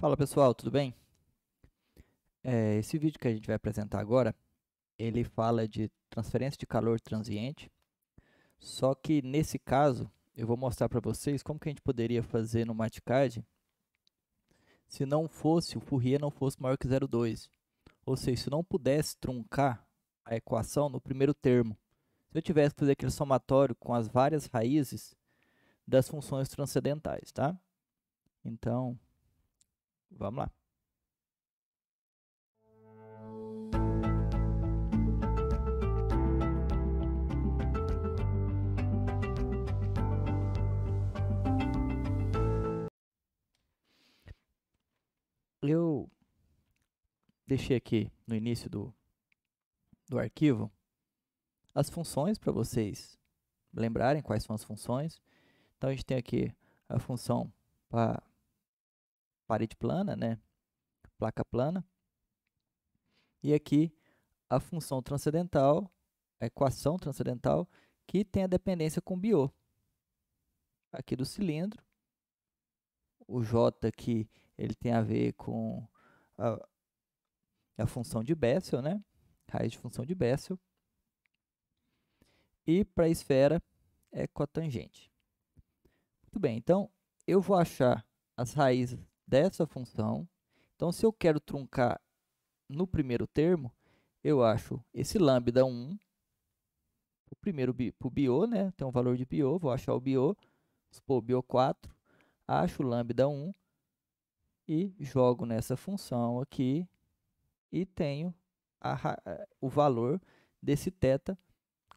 Fala pessoal, tudo bem? É, esse vídeo que a gente vai apresentar agora, ele fala de transferência de calor transiente, só que nesse caso eu vou mostrar para vocês como que a gente poderia fazer no MATCAD se não fosse, o Fourier não fosse maior que 0,2. Ou seja, se não pudesse truncar a equação no primeiro termo. Se eu tivesse que fazer aquele somatório com as várias raízes das funções transcendentais, tá? Então, Vamos lá. Eu deixei aqui no início do, do arquivo as funções para vocês lembrarem quais são as funções. Então a gente tem aqui a função para parede plana, né? Placa plana. E aqui a função transcendental, a equação transcendental, que tem a dependência com Biot. Aqui do cilindro. O J aqui ele tem a ver com a, a função de Bessel, né? Raiz de função de Bessel. E para a esfera é cotangente. Muito bem, então eu vou achar as raízes dessa função. Então, se eu quero truncar no primeiro termo, eu acho esse lambda 1, o primeiro para o bio, né? tem um valor de bio, vou achar o bio, supor bio 4, acho o lambda 1 e jogo nessa função aqui e tenho a, o valor desse θ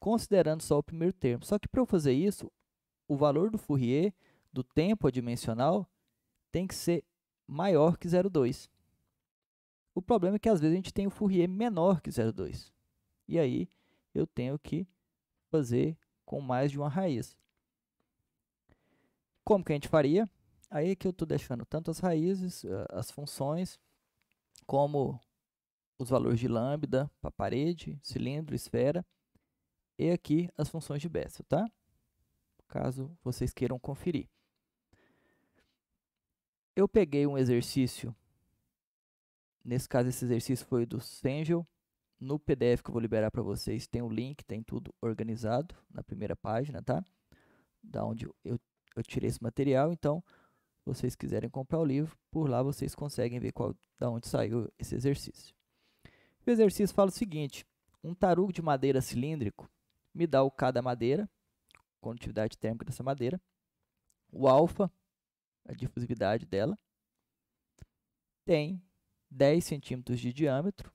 considerando só o primeiro termo. Só que para eu fazer isso, o valor do Fourier, do tempo adimensional, tem que ser maior que 0,2. O problema é que às vezes a gente tem o Fourier menor que 0,2. E aí eu tenho que fazer com mais de uma raiz. Como que a gente faria? Aí é que eu estou deixando tanto as raízes, eh, as funções, como os valores de lambda para parede, cilindro, esfera, e aqui as funções de Bessel, tá? Caso vocês queiram conferir. Eu peguei um exercício, nesse caso esse exercício foi do Sengel, no PDF que eu vou liberar para vocês tem o link, tem tudo organizado na primeira página, tá? Da onde eu, eu tirei esse material, então vocês quiserem comprar o livro, por lá vocês conseguem ver qual, da onde saiu esse exercício. O exercício fala o seguinte: um tarugo de madeira cilíndrico me dá o K da madeira, condutividade térmica dessa madeira, o alfa a difusividade dela, tem 10 centímetros de diâmetro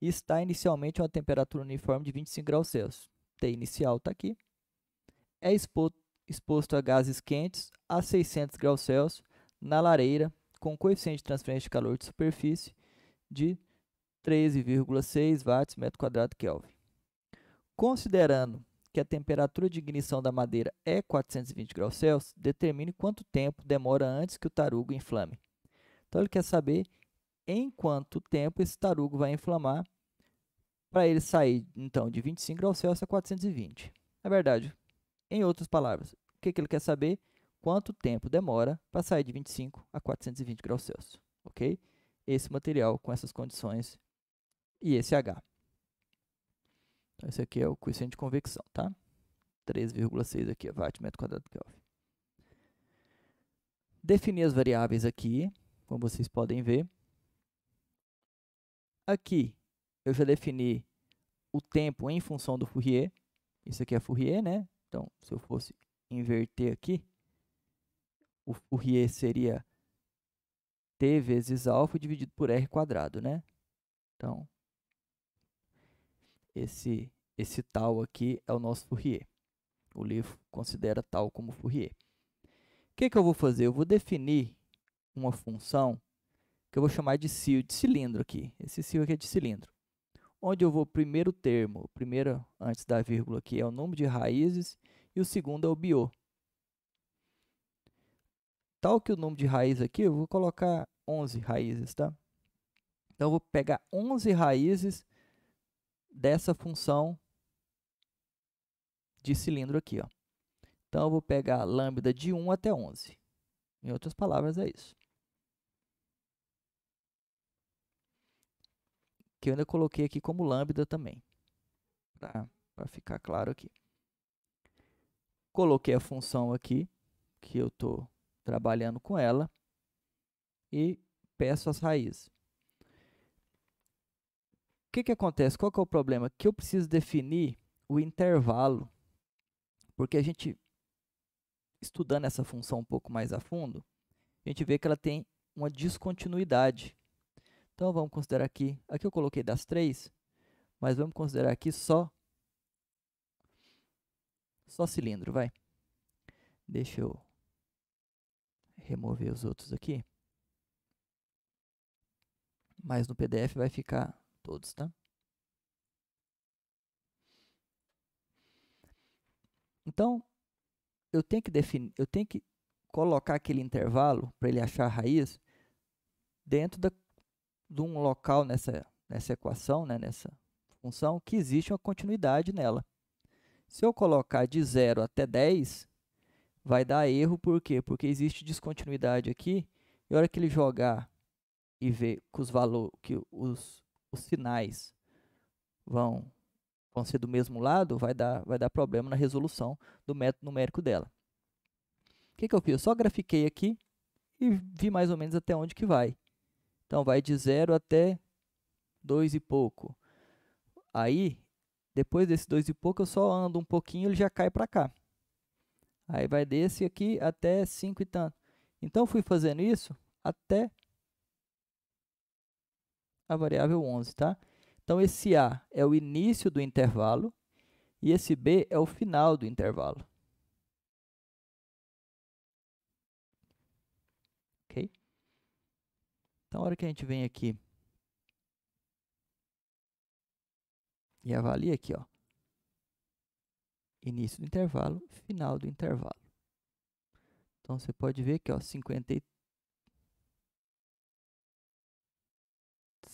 e está inicialmente a uma temperatura uniforme de 25 graus Celsius. T inicial está aqui. É expo exposto a gases quentes a 600 graus Celsius na lareira com coeficiente de transferência de calor de superfície de 13,6 watts metro quadrado Kelvin. Considerando que a temperatura de ignição da madeira é 420 graus Celsius, determine quanto tempo demora antes que o tarugo inflame. Então ele quer saber em quanto tempo esse tarugo vai inflamar para ele sair então de 25 graus Celsius a 420. Na verdade, em outras palavras, o que, que ele quer saber? Quanto tempo demora para sair de 25 a 420 graus Celsius, ok? Esse material com essas condições e esse H esse aqui é o coeficiente de convecção, tá? 3,6 aqui é watt metro quadrado Kelvin. Definir as variáveis aqui, como vocês podem ver. Aqui eu já defini o tempo em função do Fourier. Isso aqui é Fourier, né? Então, se eu fosse inverter aqui, o Fourier seria t vezes alfa dividido por r quadrado, né? Então, esse, esse tal aqui é o nosso Fourier. O livro considera tal como Fourier. O que, que eu vou fazer? Eu vou definir uma função que eu vou chamar de cio, de cilindro aqui. Esse cio aqui é de cilindro. Onde eu vou, primeiro termo, primeiro antes da vírgula aqui, é o número de raízes e o segundo é o biô. Tal que o número de raízes aqui, eu vou colocar 11 raízes, tá? Então, eu vou pegar 11 raízes dessa função de cilindro aqui. Ó. Então, eu vou pegar lambda de 1 até 11. Em outras palavras, é isso. Que eu ainda coloquei aqui como lambda também, para ficar claro aqui. Coloquei a função aqui, que eu estou trabalhando com ela, e peço as raízes que, que acontece? Qual que é o problema? Que eu preciso definir o intervalo, porque a gente, estudando essa função um pouco mais a fundo, a gente vê que ela tem uma descontinuidade. Então, vamos considerar aqui, aqui eu coloquei das três, mas vamos considerar aqui só, só cilindro, vai. Deixa eu remover os outros aqui. Mas no PDF vai ficar todos, tá? Então, eu tenho que definir, eu tenho que colocar aquele intervalo para ele achar a raiz dentro da, de um local nessa, nessa equação, né, nessa função, que existe uma continuidade nela. Se eu colocar de 0 até 10, vai dar erro, por quê? Porque existe descontinuidade aqui, e a hora que ele jogar e ver que os que os os sinais vão vão ser do mesmo lado, vai dar, vai dar problema na resolução do método numérico dela. O que, que eu fiz? Eu só grafiquei aqui e vi mais ou menos até onde que vai. Então, vai de 0 até 2 e pouco. Aí, depois desse 2 e pouco, eu só ando um pouquinho ele já cai para cá. Aí vai desse aqui até 5 e tanto. Então, fui fazendo isso até a variável 11, tá? Então, esse A é o início do intervalo e esse B é o final do intervalo. Ok? Então, a hora que a gente vem aqui e avalia aqui, ó. Início do intervalo, final do intervalo. Então, você pode ver que, ó, 53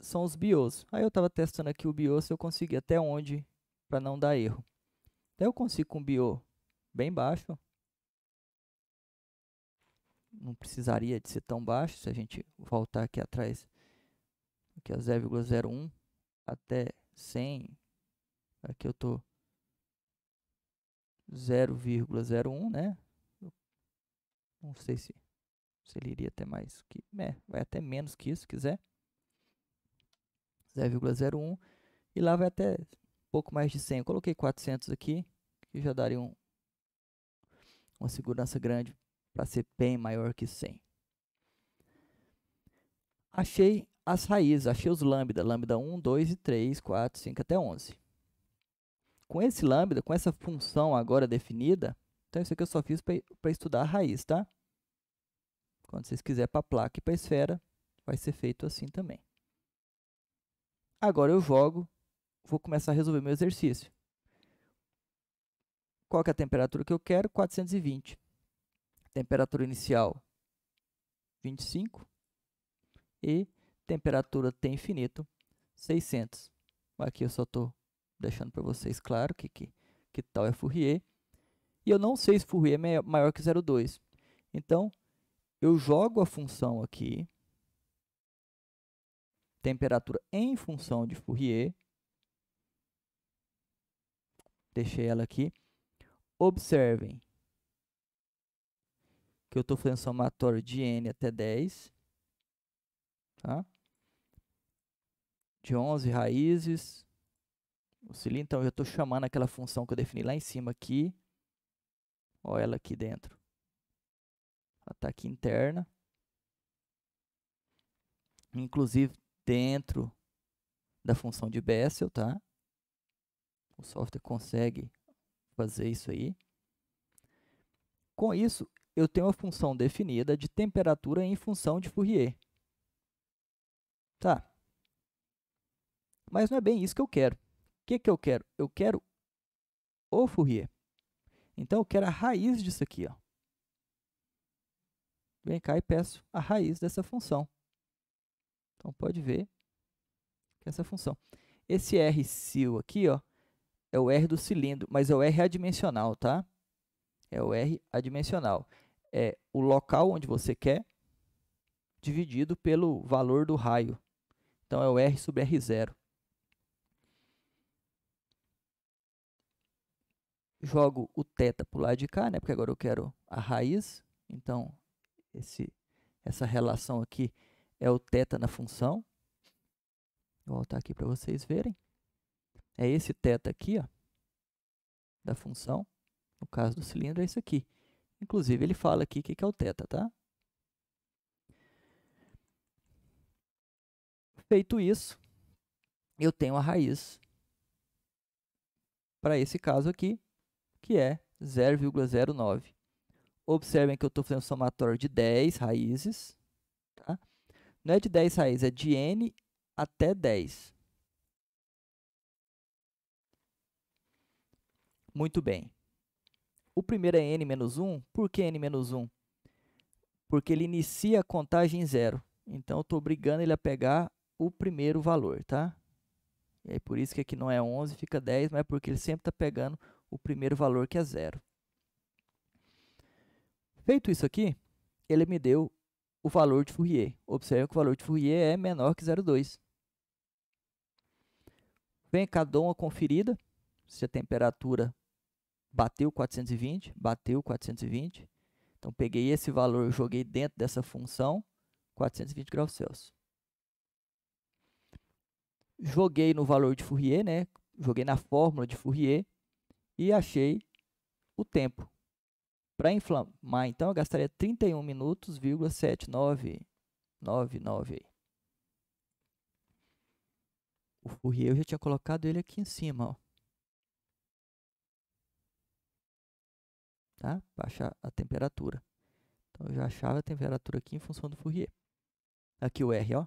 são os bios. Aí eu estava testando aqui o bios, se eu consegui até onde para não dar erro. Até então eu consigo com um bio bem baixo. Não precisaria de ser tão baixo se a gente voltar aqui atrás. Aqui é 0,01 até 100. Aqui eu tô 0,01, né? Não sei se, se ele iria até mais que, é, vai até menos que isso, se quiser. 0,01 e lá vai até pouco mais de 100. Eu coloquei 400 aqui, que já daria um, uma segurança grande para ser bem maior que 100. Achei as raízes, achei os lambda, lambda 1, 2 e 3, 4, 5 até 11. Com esse lambda, com essa função agora definida, então isso aqui eu só fiz para estudar a raiz, tá? Quando vocês quiserem para a placa e para a esfera, vai ser feito assim também. Agora eu jogo, vou começar a resolver meu exercício. Qual é a temperatura que eu quero? 420. Temperatura inicial 25 e temperatura até infinito 600. Aqui eu só estou deixando para vocês claro que, que, que tal é Fourier. E eu não sei se Fourier é maior que 0,2. Então, eu jogo a função aqui, temperatura em função de Fourier. Deixei ela aqui. Observem que eu estou fazendo somatório de n até 10. Tá? De 11 raízes. Oscila, então, eu estou chamando aquela função que eu defini lá em cima aqui. Olha ela aqui dentro. Ela está aqui interna. Inclusive, dentro da função de Bessel, tá? O software consegue fazer isso aí. Com isso, eu tenho uma função definida de temperatura em função de Fourier. Tá. Mas não é bem isso que eu quero. O que, que eu quero? Eu quero o Fourier. Então, eu quero a raiz disso aqui. Ó. Vem cá e peço a raiz dessa função. Então pode ver que essa é função. Esse R sil aqui, ó, é o R do cilindro, mas é o R adimensional, tá? É o R adimensional. É o local onde você quer dividido pelo valor do raio. Então é o R sobre R0. Jogo o θ para o lado de cá, né? Porque agora eu quero a raiz. Então esse, essa relação aqui é o θ na função. Vou voltar aqui para vocês verem. É esse θ aqui, ó, da função. No caso do cilindro, é isso aqui. Inclusive, ele fala aqui o que, que é o θ, tá? Feito isso, eu tenho a raiz para esse caso aqui, que é 0,09. Observem que eu estou fazendo somatório de 10 raízes, tá? Não é de 10 raiz, é de n até 10. Muito bem. O primeiro é n menos 1. Por que n menos 1? Porque ele inicia a contagem em zero. Então, eu estou obrigando ele a pegar o primeiro valor, tá? E aí, por isso que aqui não é 11, fica 10, mas é porque ele sempre está pegando o primeiro valor, que é zero. Feito isso aqui, ele me deu o valor de Fourier. Observe que o valor de Fourier é menor que 0,2. Vem cá, dou uma conferida se a temperatura bateu 420, bateu 420. Então, peguei esse valor, joguei dentro dessa função, 420 graus Celsius. Joguei no valor de Fourier, né? joguei na fórmula de Fourier e achei o tempo, para inflamar, então, eu gastaria 31 minutos, 7,999. O Fourier eu já tinha colocado ele aqui em cima. Ó. Tá? Baixar a temperatura. Então, eu já achava a temperatura aqui em função do Fourier. Aqui o R, ó.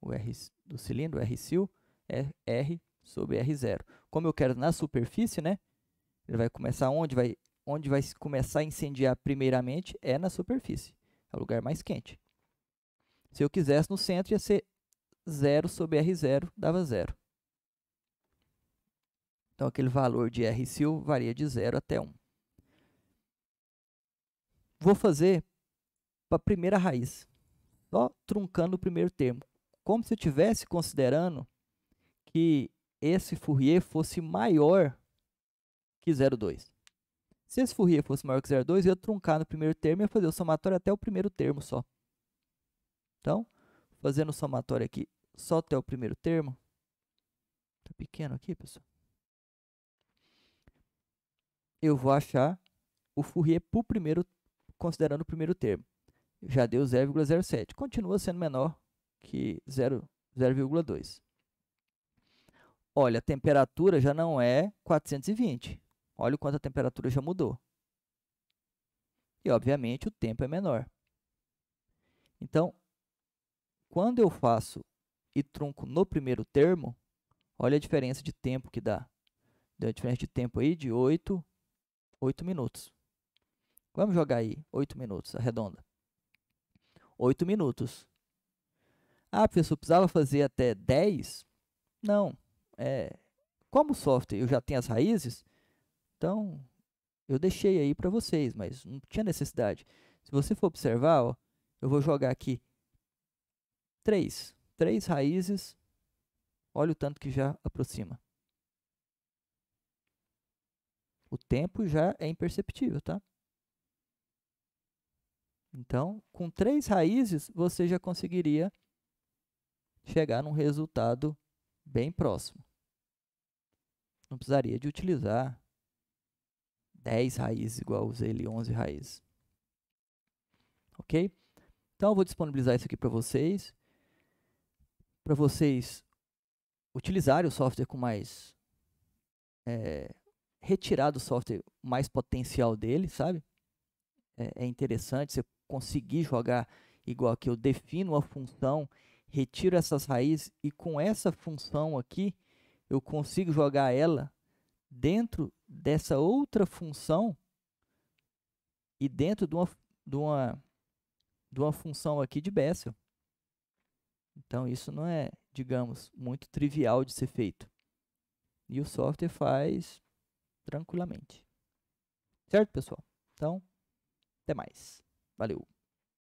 O R do cilindro, R sil, é R sobre R0. Como eu quero na superfície, né? Ele vai começar onde? Vai onde vai começar a incendiar primeiramente é na superfície. É o lugar mais quente. Se eu quisesse no centro, ia ser 0 sobre R0, dava 0. Então, aquele valor de R sil varia de 0 até 1. Vou fazer para a primeira raiz, só truncando o primeiro termo. Como se eu estivesse considerando que esse Fourier fosse maior que 0,2. Se esse Fourier fosse maior que 0,2, eu ia truncar no primeiro termo e ia fazer o somatório até o primeiro termo só. Então, fazendo o somatório aqui só até o primeiro termo. Tá pequeno aqui, pessoal. Eu vou achar o Fourier para o primeiro, considerando o primeiro termo. Já deu 0,07. Continua sendo menor que 0,2. Olha, a temperatura já não é 420. Olha o quanto a temperatura já mudou. E, obviamente, o tempo é menor. Então, quando eu faço e trunco no primeiro termo, olha a diferença de tempo que dá. Deu a diferença de tempo aí de 8, 8 minutos. Vamos jogar aí 8 minutos, arredonda. 8 minutos. Ah, professor, precisava fazer até 10? Não. É, como o software eu já tenho as raízes, então, eu deixei aí para vocês, mas não tinha necessidade. Se você for observar, ó, eu vou jogar aqui três, três raízes. Olha o tanto que já aproxima. O tempo já é imperceptível, tá? Então, com três raízes, você já conseguiria chegar num resultado bem próximo. Não precisaria de utilizar 10 raízes, igual eu usei ali 11 raízes. Ok? Então, eu vou disponibilizar isso aqui para vocês. Para vocês utilizarem o software com mais... É, retirar do software mais potencial dele, sabe? É, é interessante você conseguir jogar igual que eu defino a função, retiro essas raízes e com essa função aqui eu consigo jogar ela dentro dessa outra função e dentro de uma, de uma, de uma função aqui de Bessel. Então, isso não é, digamos, muito trivial de ser feito. E o software faz tranquilamente. Certo, pessoal? Então, até mais. Valeu!